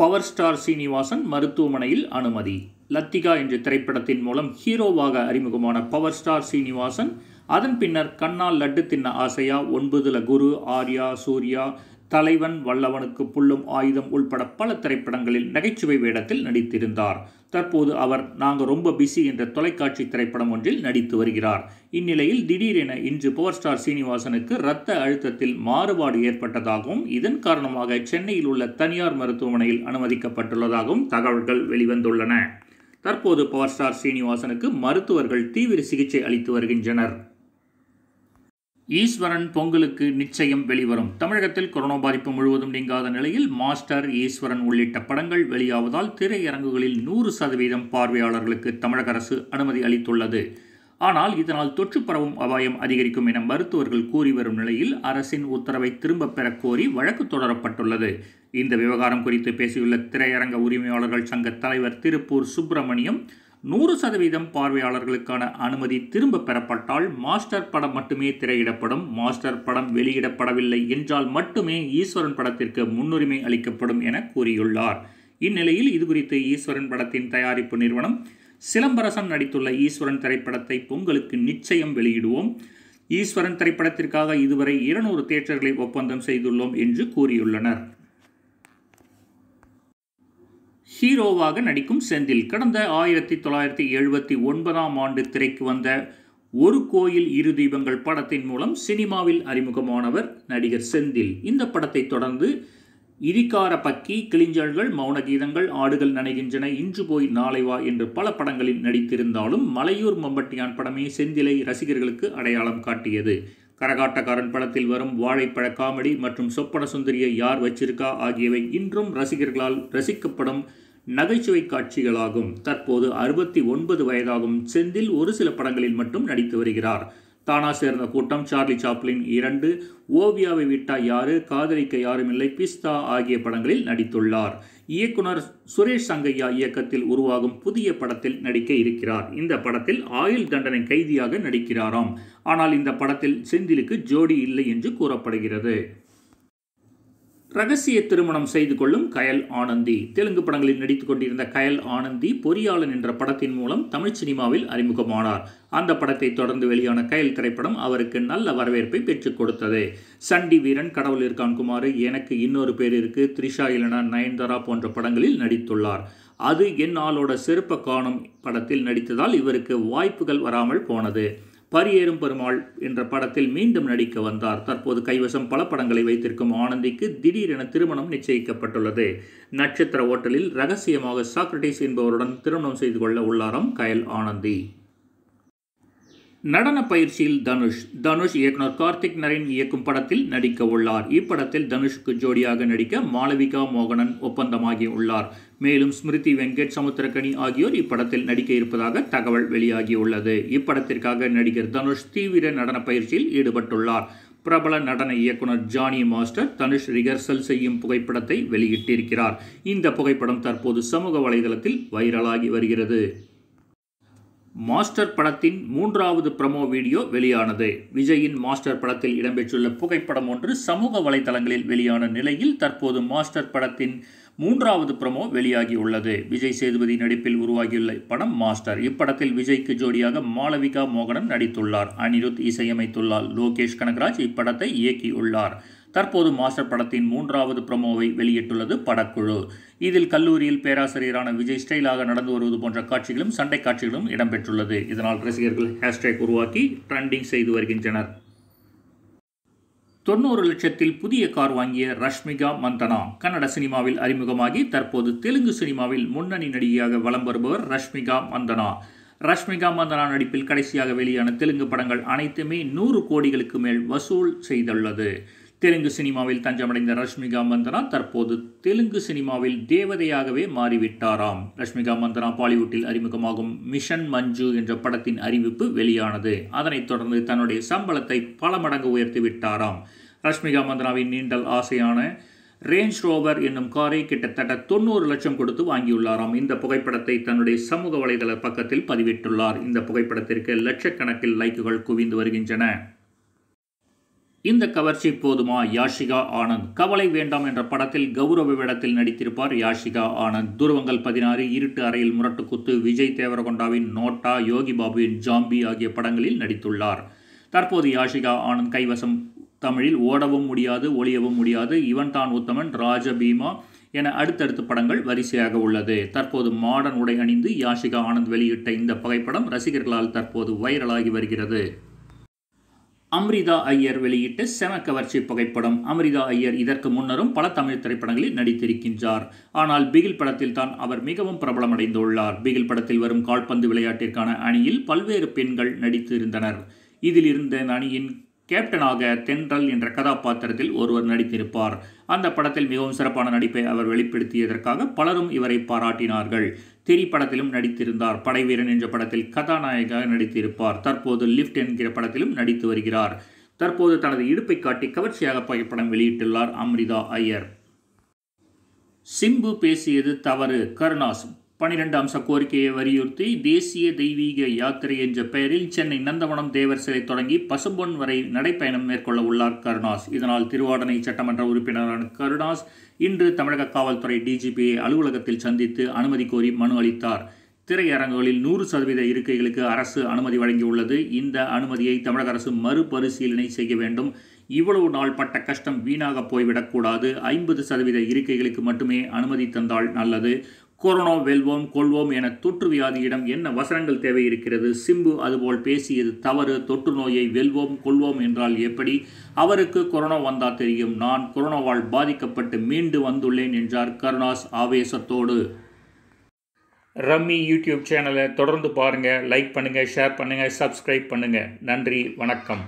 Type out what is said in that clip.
power star Srinivasan மருத்துவமனையில் அனுமதி லத்திகா என்ற திரைப்படத்தின் மூலம் ஹீரோவாக அறிமுகமான பவர் ஸ்டார் சீனிவாசன் அதன் பின்னர் கண்ணால் லட்டு தின்ன ஆசையா ஒன்பதுல குரு ஆர்யா சூர்யா தலைவன் வல்லவனுக்கு புல்லும் ஆயுதம் உள்பட பல திரைப்படங்களில் நகைச்சுவை வேடத்தில் நடித்திருந்தார் தற்போது அவர் நாங்கள் ரொம்ப பிஸி என்ற தொலைக்காட்சி திரைப்படம் ஒன்றில் நடித்து வருகிறார் இந்நிலையில் திடீரென இன்று பவர் ஸ்டார் சீனிவாசனுக்கு இரத்த அழுத்தத்தில் மாறுபாடு ஏற்பட்டதாகவும் இதன் காரணமாக சென்னையில் உள்ள தனியார் மருத்துவமனையில் அனுமதிக்கப்பட்டுள்ளதாகவும் தகவல்கள் வெளிவந்துள்ளன தற்போது பவர் ஸ்டார் சீனிவாசனுக்கு மருத்துவர்கள் தீவிர சிகிச்சை அளித்து வருகின்றனர் ஈஸ்வரன் பொங்கலுக்கு நிச்சயம் வெளிவரும் தமிழகத்தில் கொரோனா பாதிப்பு முழுவதும் நீங்காத நிலையில் மாஸ்டர் ஈஸ்வரன் உள்ளிட்ட படங்கள் வெளியாவதால் திரையரங்குகளில் நூறு சதவீதம் பார்வையாளர்களுக்கு தமிழக அரசு அனுமதி அளித்துள்ளது ஆனால் இதனால் தொற்று பரவும் அபாயம் அதிகரிக்கும் என மருத்துவர்கள் கூறி வரும் நிலையில் அரசின் உத்தரவை திரும்பப் பெறக் கோரி வழக்கு தொடரப்பட்டுள்ளது இந்த விவகாரம் குறித்து பேசியுள்ள திரையரங்க உரிமையாளர்கள் சங்க தலைவர் திருப்பூர் சுப்பிரமணியம் நூறு சதவீதம் பார்வையாளர்களுக்கான அனுமதி திரும்ப பெறப்பட்டால் மாஸ்டர் படம் மட்டுமே திரையிடப்படும் மாஸ்டர் படம் வெளியிடப்படவில்லை என்றால் மட்டுமே ஈஸ்வரன் படத்திற்கு முன்னுரிமை அளிக்கப்படும் என கூறியுள்ளார் இந்நிலையில் இதுகுறித்து ஈஸ்வரன் படத்தின் தயாரிப்பு நிறுவனம் சிலம்பரசன் நடித்துள்ள ஈஸ்வரன் திரைப்படத்தை பொங்கலுக்கு நிச்சயம் வெளியிடுவோம் ஈஸ்வரன் திரைப்படத்திற்காக இதுவரை இருநூறு தேட்டர்களை ஒப்பந்தம் செய்துள்ளோம் என்று கூறியுள்ளனர் ஹீரோவாக நடிக்கும் செந்தில் கடந்த ஆயிரத்தி தொள்ளாயிரத்தி எழுபத்தி ஒன்பதாம் ஆண்டு திரைக்கு வந்த ஒரு கோயில் இரு தீபங்கள் படத்தின் மூலம் சினிமாவில் அறிமுகமானவர் நடிகர் செந்தில் இந்த படத்தை தொடர்ந்து இதிகார பக்கி கிளிஞ்சல்கள் மௌன கீதங்கள் ஆடுகள் நனைகின்றன இன்று போய் நாளை வா என்று பல படங்களில் நடித்திருந்தாலும் மலையூர் மம்பட்டியான் படமே செந்திலை ரசிகர்களுக்கு அடையாளம் காட்டியது கரகாட்டக்காரன் படத்தில் வரும் வாழைப்பழ காமெடி மற்றும் சொப்பன சுந்தரியை யார் வச்சிருக்கா ஆகியவை இன்றும் ரசிகர்களால் ரசிக்கப்படும் நகைச்சுவை காட்சிகளாகும் தற்போது அறுபத்தி ஒன்பது வயதாகும் செந்தில் ஒரு சில படங்களில் மட்டும் நடித்து வருகிறார் தானா சேர்ந்த கூட்டம் சார்லி சாப்ளின் இரண்டு ஓவியாவை விட்டா யாரு காதலிக்க யாரும் இல்லை பிஸ்தா ஆகிய படங்களில் நடித்துள்ளார் இயக்குனர் சுரேஷ் சங்கையா இயக்கத்தில் உருவாகும் புதிய படத்தில் நடிக்க இருக்கிறார் இந்த படத்தில் ஆயுள் தண்டனை கைதியாக நடிக்கிறாராம் ஆனால் இந்த படத்தில் செந்திலுக்கு ஜோடி இல்லை என்று கூறப்படுகிறது ரகசிய திருமணம் செய்து கொள்ளும் கயல் ஆனந்தி தெலுங்கு படங்களில் நடித்துக் கொண்டிருந்த கயல் ஆனந்தி பொறியாளன் என்ற படத்தின் மூலம் தமிழ் சினிமாவில் அறிமுகமானார் அந்த படத்தை தொடர்ந்து வெளியான கயல் திரைப்படம் அவருக்கு நல்ல வரவேற்பை பெற்றுக் கொடுத்தது சண்டி வீரன் கடவுள் இருக்கான் குமார் எனக்கு இன்னொரு பேர் இருக்கு த்ரிஷா இலனா நயன்தாரா போன்ற படங்களில் நடித்துள்ளார் அது என் ஆளோட சிறப்ப காணும் படத்தில் நடித்ததால் இவருக்கு வாய்ப்புகள் வராமல் போனது பரியேறும் பெருமாள் என்ற படத்தில் மீண்டும் நடிக்க வந்தார் தற்போது கைவசம் பல படங்களை வைத்திருக்கும் ஆனந்திக்கு திடீரென திருமணம் நிச்சயிக்கப்பட்டுள்ளது நட்சத்திர ஓட்டலில் ரகசியமாக சாக்ரட்டிஸ் என்பவருடன் திருமணம் செய்து கொள்ள உள்ளாராம் கயல் ஆனந்தி நடன பயிற்சியில் தனுஷ் தனுஷ் இயக்குனர் கார்த்திக் நரேன் இயக்கும் படத்தில் நடிக்க உள்ளார் இப்படத்தில் தனுஷுக்கு ஜோடியாக நடிக்க மாளவிகா மோகனன் ஒப்பந்தமாகி உள்ளார் மேலும் ஸ்மிருதி வெங்கட் சமுத்திரகனி ஆகியோர் இப்படத்தில் நடிக்க இருப்பதாக தகவல் வெளியாகியுள்ளது இப்படத்திற்காக நடிகர் தனுஷ் தீவிர நடன பயிற்சியில் ஈடுபட்டுள்ளார் பிரபல நடன இயக்குனர் ஜானி மாஸ்டர் தனுஷ் ரிகர்சல் செய்யும் புகைப்படத்தை வெளியிட்டிருக்கிறார் இந்த புகைப்படம் தற்போது சமூக வலைதளத்தில் வைரலாகி வருகிறது மாஸ்டர் படத்தின் மூன்றாவது ப்ரமோ வீடியோ வெளியானது விஜயின் மாஸ்டர் படத்தில் இடம்பெற்றுள்ள புகைப்படம் ஒன்று சமூக வலைதளங்களில் வெளியான நிலையில் தற்போது மாஸ்டர் படத்தின் மூன்றாவது ப்ரமோ வெளியாகியுள்ளது விஜய் சேதுபதி நடிப்பில் உருவாகியுள்ள படம் மாஸ்டர் இப்படத்தில் விஜய்க்கு ஜோடியாக மாளவிகா மோகனன் நடித்துள்ளார் அனிருத் இசையமைத்துள்ளார் லோகேஷ் கனகராஜ் இப்படத்தை இயக்கியுள்ளார் தற்போது மாஸ்டர் படத்தின் மூன்றாவது ப்ரமோவை வெளியிட்டுள்ளது படக்குழு இதில் கல்லூரியில் பேராசிரியரான விஜய் ஸ்டைலாக நடந்து வருவது போன்ற காட்சிகளும் சண்டை காட்சிகளும் இடம்பெற்றுள்ளது இதனால் ரசிகர்கள் ஹேஷ்டேக் உருவாக்கி ட்ரெண்டிங் செய்து வருகின்றனர் தொண்ணூறு லட்சத்தில் புதிய கார் வாங்கிய ரஷ்மிகா மந்தனா கன்னட சினிமாவில் அறிமுகமாகி தற்போது தெலுங்கு சினிமாவில் முன்னணி நடிகையாக வலம் வருபவர் ரஷ்மிகா மந்தனா ரஷ்மிகா மந்தனா நடிப்பில் கடைசியாக வெளியான தெலுங்கு படங்கள் அனைத்துமே நூறு கோடிகளுக்கு மேல் வசூல் செய்துள்ளது தெலுங்கு சினிமாவில் தஞ்சமடைந்த ரஷ்மிகா மந்தனா தற்போது தெலுங்கு சினிமாவில் தேவதையாகவே மாறிவிட்டாராம் ரஷ்மிகா மந்தனா பாலிவுட்டில் அறிமுகமாகும் மிஷன் மஞ்சு என்ற படத்தின் அறிவிப்பு வெளியானது அதனைத் தொடர்ந்து தன்னுடைய சம்பளத்தை பல மடங்கு உயர்த்தி விட்டாராம் ரஷ்மிகா மந்தனாவின் நீண்டல் ஆசையான ரேஞ்ச் ரோவர் என்னும் காரை கிட்டத்தட்ட தொண்ணூறு லட்சம் கொடுத்து வாங்கியுள்ளாராம் இந்த புகைப்படத்தை தன்னுடைய சமூக வலைதள பக்கத்தில் பதிவிட்டுள்ளார் இந்த புகைப்படத்திற்கு லட்சக்கணக்கில் லைக்குகள் குவிந்து வருகின்றன இந்த கவர்ச்சி போதுமா யாஷிகா ஆனந்த் கவலை வேண்டாம் என்ற படத்தில் கௌரவ வேடத்தில் நடித்திருப்பார் யாஷிகா ஆனந்த் துருவங்கள் பதினாறு இருட்டு அறையில் முரட்டுக்குத்து விஜய் தேவரகொண்டாவின் நோட்டா யோகி பாபுவின் ஜாம்பி ஆகிய படங்களில் நடித்துள்ளார் தற்போது யாஷிகா ஆனந்த் கைவசம் தமிழில் ஓடவும் முடியாது ஒளியவும் முடியாது இவன் தான் உத்தமன் ராஜபீமா என அடுத்தடுத்த படங்கள் வரிசையாக உள்ளது தற்போது மாடர்ன் உடை அணிந்து யாஷிகா ஆனந்த் வெளியிட்ட இந்த புகைப்படம் ரசிகர்களால் தற்போது வைரலாகி வருகிறது அம்ரிதா ஐயர் வெளியிட்ட செம கவர்ச்சி புகைப்படம் அம்ரிதா ஐயர் இதற்கு முன்னரும் பல தமிழ் திரைப்படங்களில் நடித்திருக்கின்றார் ஆனால் பிகில் படத்தில் தான் அவர் மிகவும் பிரபலமடைந்துள்ளார் பிகில் படத்தில் வரும் கால்பந்து விளையாட்டிற்கான அணியில் பல்வேறு பெண்கள் நடித்திருந்தனர் இதில் இருந்த அணியின் கேப்டனாக தென்றல் என்ற கதாபாத்திரத்தில் ஒருவர் நடித்திருப்பார் அந்த படத்தில் மிகவும் சிறப்பான நடிப்பை அவர் வெளிப்படுத்தியதற்காக பலரும் இவரை பாராட்டினார்கள் திரி படத்திலும் நடித்திருந்தார் படைவீரன் என்ற படத்தில் கதாநாயகாக நடித்திருப்பார் தற்போது லிஃப்ட் என்கிற படத்திலும் நடித்து வருகிறார் தற்போது தனது இடுப்பை காட்டி கவர்ச்சியாக புகைப்படம் வெளியிட்டுள்ளார் அம்ரிதா ஐயர் சிம்பு பேசியது தவறு கருணாஸ் பனிரெண்டு அம்ச கோரிக்கையை வலியுறுத்தி தேசிய தெய்வீக யாத்திரை என்ற பெயரில் சென்னை நந்தவனம் தேவர் சிலை தொடங்கி பசும்பொன் வரை நடைப்பயணம் மேற்கொள்ள உள்ளார் கருணாஸ் இதனால் திருவாடனை சட்டமன்ற உறுப்பினரான கருணாஸ் இன்று தமிழக காவல்துறை டிஜிபியை அலுவலகத்தில் சந்தித்து அனுமதி கோரி மனு அளித்தார் திரையரங்குகளில் நூறு சதவீத இருக்கைகளுக்கு அரசு அனுமதி வழங்கியுள்ளது இந்த அனுமதியை தமிழக அரசு மறுபரிசீலனை செய்ய வேண்டும் இவ்வளவு நாள் பட்ட கஷ்டம் வீணாக போய்விடக்கூடாது ஐம்பது சதவீத இருக்கைகளுக்கு மட்டுமே அனுமதி தந்தால் நல்லது கொரோனா வெல்வோம் கொள்வோம் என தொற்று வியாதியிடம் என்ன வசனங்கள் தேவை இருக்கிறது சிம்பு அதுபோல் பேசியது தவறு தொற்று நோயை வெல்வோம் கொள்வோம் என்றால் எப்படி அவருக்கு கொரோனா வந்தா தெரியும் நான் கொரோனாவால் பாதிக்கப்பட்டு மீண்டு வந்துள்ளேன் என்றார் கருணாஸ் ஆவேசத்தோடு ரம்மி யூடியூப் சேனலை தொடர்ந்து பாருங்கள் லைக் பண்ணுங்கள் ஷேர் பண்ணுங்கள் சப்ஸ்கிரைப் பண்ணுங்கள் நன்றி வணக்கம்